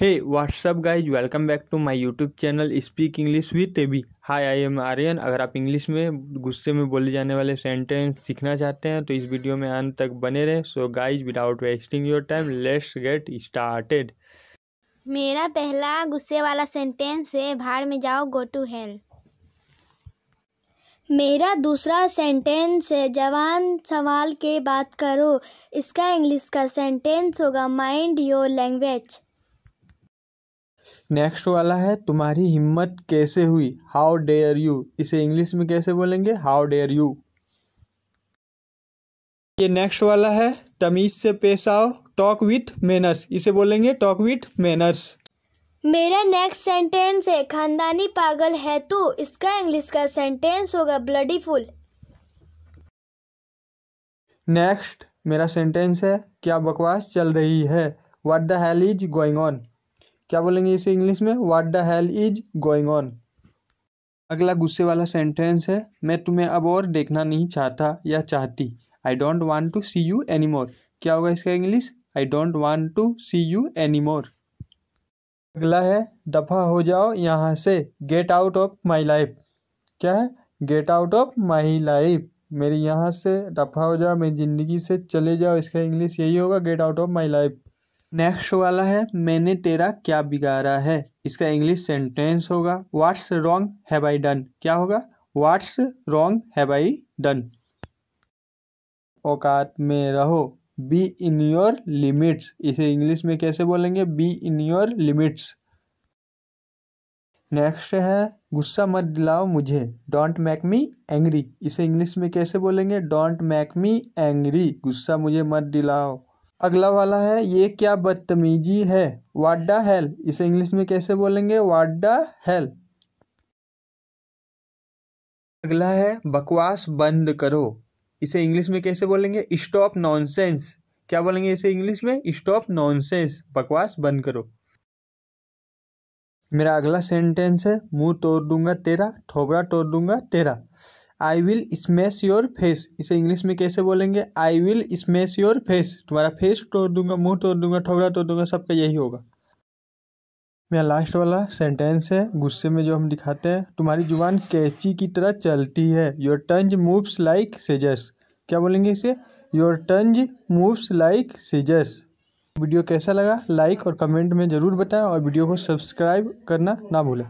hey what's up guys welcome back to my YouTube channel speak English with with hi I am Aryan अगर आप English में गुस्से में बोले जाने वाले सेंटेंस सीखना चाहते हैं तो इस वीडियो में अंत तक बने रहें so guys without wasting your time let's get started मेरा पहला गुस्से वाला सेंटेंस है भाड़ में जाओ गो टू हेल मेरा दूसरा सेंटेंस है जवान सवाल के बात करो इसका इंग्लिश का सेंटेंस होगा माइंड योर लैंग्वेज नेक्स्ट वाला है तुम्हारी हिम्मत कैसे हुई हाउ डेयर यू इसे इंग्लिश में कैसे बोलेंगे हाउ डेयर यू ये नेक्स्ट वाला है तमीज से पेश आओ टॉक विथ मैनर्स इसे बोलेंगे टॉक विथ मैनर्स मेरा नेक्स्ट सेंटेंस है खानदानी पागल है तू इसका इंग्लिश का सेंटेंस होगा ब्लडी फुल नेक्स्ट मेरा सेंटेंस है क्या बकवास चल रही है what the hell is going on क्या बोलेंगे इसे इंग्लिश में what the hell is going on अगला गुस्से वाला सेंटेंस है मैं तुम्हें अब और देखना नहीं चाहता या चाहती I don't want to see you any more क्या होगा इसका English I don't want to see you any more अगला है दफ़ा हो जाओ यहाँ से get out of my life क्या है get out of my life मेरी यहाँ से दफ़ा हो जाओ मेरी ज़िंदगी से चले जाओ इसका इंग्लिश यही होगा get out of my life next वाला है मैंने तेरा क्या बिगाड़ा है इसका इंग्लिश सेंटेंस होगा what's wrong have I done क्या होगा what's wrong have I done औकात में रहो बी इन योर लिमिट्स इसे इंग्लिश में कैसे बोलेंगे be in your limits next है गुस्सा मत दिलाओ मुझे डोंट मेक मी एंग्री इसे इंग्लिश में कैसे बोलेंगे डोंट मेक मी एंग्री गुस्सा मुझे मत दिलाओ अगला वाला है ये क्या बदतमीजी है वाडा हेल इसे इंग्लिश में कैसे बोलेंगे वाडा हेल अगला है बकवास बंद करो इसे इंग्लिश में कैसे बोलेंगे स्टॉप नॉनसेंस क्या बोलेंगे इसे इंग्लिश में स्टॉप नॉनसेंस बकवास बंद करो मेरा अगला सेंटेंस है मुंह तोड़ दूंगा तेरा थोबरा तोड़ दूंगा तेरा I will smash your face इसे इंग्लिश में कैसे बोलेंगे I will smash your face तुम्हारा फेस तोड़ दूंगा मुंह तोड़ दूंगा ठोकरा तोड़ दूंगा सबका यही होगा मेरा लास्ट वाला सेंटेंस है गुस्से में जो हम दिखाते हैं तुम्हारी जुबान कैची की तरह चलती है your tongue moves like scissors क्या बोलेंगे इसे your tongue moves like scissors video कैसा लगा लाइक और कमेंट में ज़रूर बताएं और वीडियो को सब्सक्राइब करना ना भूलें